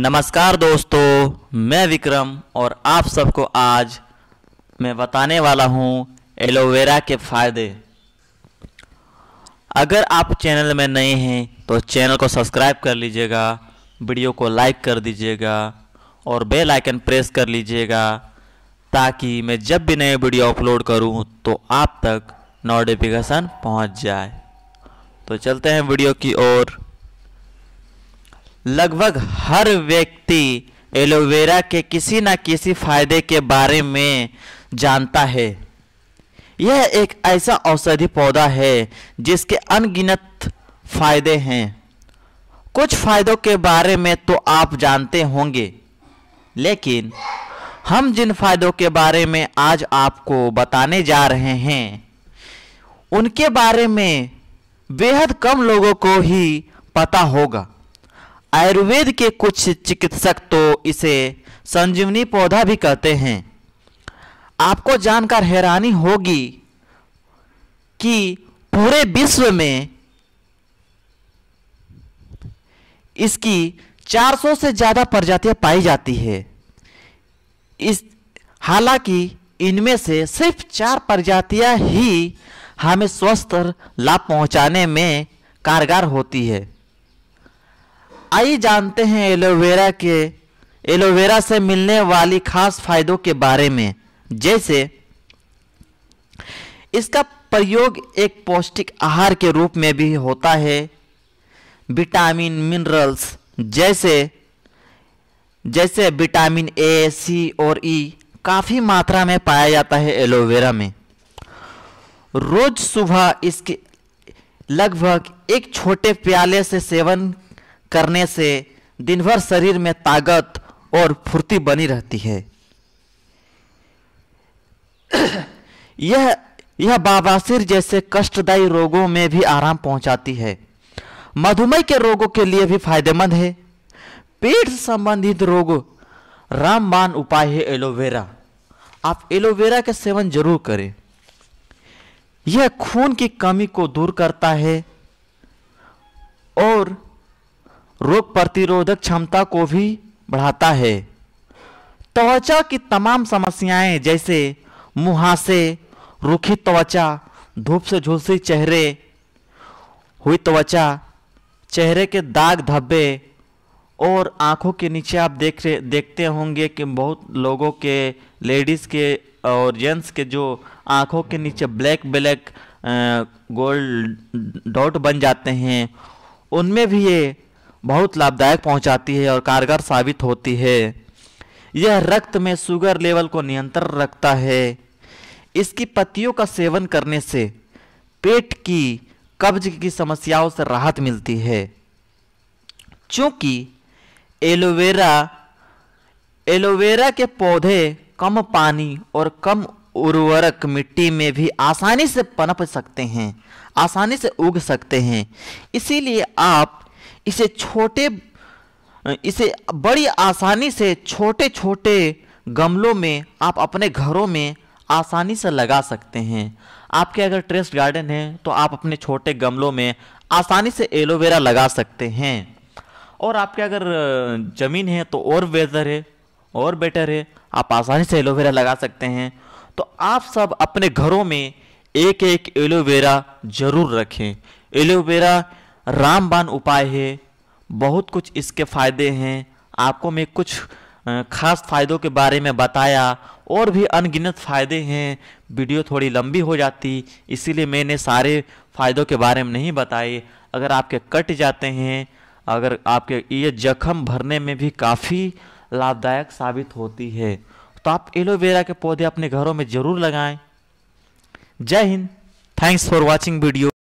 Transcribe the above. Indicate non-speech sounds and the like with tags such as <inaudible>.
नमस्कार दोस्तों मैं विक्रम और आप सबको आज मैं बताने वाला हूं एलोवेरा के फायदे अगर आप चैनल में नए हैं तो चैनल को सब्सक्राइब कर लीजिएगा वीडियो को लाइक कर दीजिएगा और बेल आइकन प्रेस कर लीजिएगा ताकि मैं जब भी नए वीडियो अपलोड करूं तो आप तक नोटिफिकेशन पहुंच जाए तो चलते हैं वीडियो की ओर लगभग हर व्यक्ति एलोवेरा के किसी न किसी फायदे के बारे में जानता है यह एक ऐसा औषधि पौधा है जिसके अनगिनत फायदे हैं कुछ फायदों के बारे में तो आप जानते होंगे लेकिन हम जिन फायदों के बारे में आज आपको बताने जा रहे हैं उनके बारे में बेहद कम लोगों को ही पता होगा आयुर्वेद के कुछ चिकित्सक तो इसे संजीवनी पौधा भी कहते हैं आपको जानकर हैरानी होगी कि पूरे विश्व में इसकी 400 से ज़्यादा प्रजातियां पाई जाती है इस हालांकि इनमें से सिर्फ चार प्रजातियां ही हमें स्वस्थ लाभ पहुंचाने में कारगर होती है आइए जानते हैं एलोवेरा के एलोवेरा से मिलने वाली खास फायदों के बारे में जैसे इसका प्रयोग एक पौष्टिक आहार के रूप में भी होता है विटामिन मिनरल्स जैसे जैसे विटामिन ए सी और ई e, काफ़ी मात्रा में पाया जाता है एलोवेरा में रोज सुबह इसके लगभग एक छोटे प्याले से सेवन करने से दिन भर शरीर में ताकत और फुर्ती बनी रहती है <clears throat> यह यह बाबासिर जैसे कष्टदायी रोगों में भी आराम पहुंचाती है मधुमेह के रोगों के लिए भी फायदेमंद है पेट संबंधित रोग रामबान उपाय है एलोवेरा आप एलोवेरा का सेवन जरूर करें यह खून की कमी को दूर करता है और रोग प्रतिरोधक क्षमता को भी बढ़ाता है त्वचा की तमाम समस्याएं जैसे मुहासे रूखी त्वचा धूप से झुलसी चेहरे हुई त्वचा चेहरे के दाग धब्बे और आंखों के नीचे आप देख रहे देखते होंगे कि बहुत लोगों के लेडीज़ के और जेंट्स के जो आंखों के नीचे ब्लैक ब्लैक गोल्ड डॉट बन जाते हैं उनमें भी ये बहुत लाभदायक पहुंचाती है और कारगर साबित होती है यह रक्त में शुगर लेवल को नियंत्रण रखता है इसकी पत्तियों का सेवन करने से पेट की कब्ज की समस्याओं से राहत मिलती है चूँकि एलोवेरा एलोवेरा के पौधे कम पानी और कम उर्वरक मिट्टी में भी आसानी से पनप सकते हैं आसानी से उग सकते हैं इसीलिए आप इसे छोटे इसे बड़ी आसानी से छोटे छोटे गमलों में आप अपने घरों में आसानी से लगा सकते हैं आपके अगर ट्रेस्ट गार्डन है तो आप अपने छोटे गमलों में आसानी से एलोवेरा लगा सकते हैं और आपके अगर ज़मीन है तो और बेहतर है और बेटर है आप आसानी से एलोवेरा लगा सकते हैं तो आप सब अपने घरों में एक एक एलोवेरा ज़रूर रखें एलोवेरा रामबान उपाय है बहुत कुछ इसके फ़ायदे हैं आपको मैं कुछ खास फ़ायदों के बारे में बताया और भी अनगिनत फ़ायदे हैं वीडियो थोड़ी लंबी हो जाती इसीलिए मैंने सारे फ़ायदों के बारे में नहीं बताए अगर आपके कट जाते हैं अगर आपके ये जख्म भरने में भी काफ़ी लाभदायक साबित होती है तो आप एलोवेरा के पौधे अपने घरों में ज़रूर लगाएं Jai Hind thanks for watching video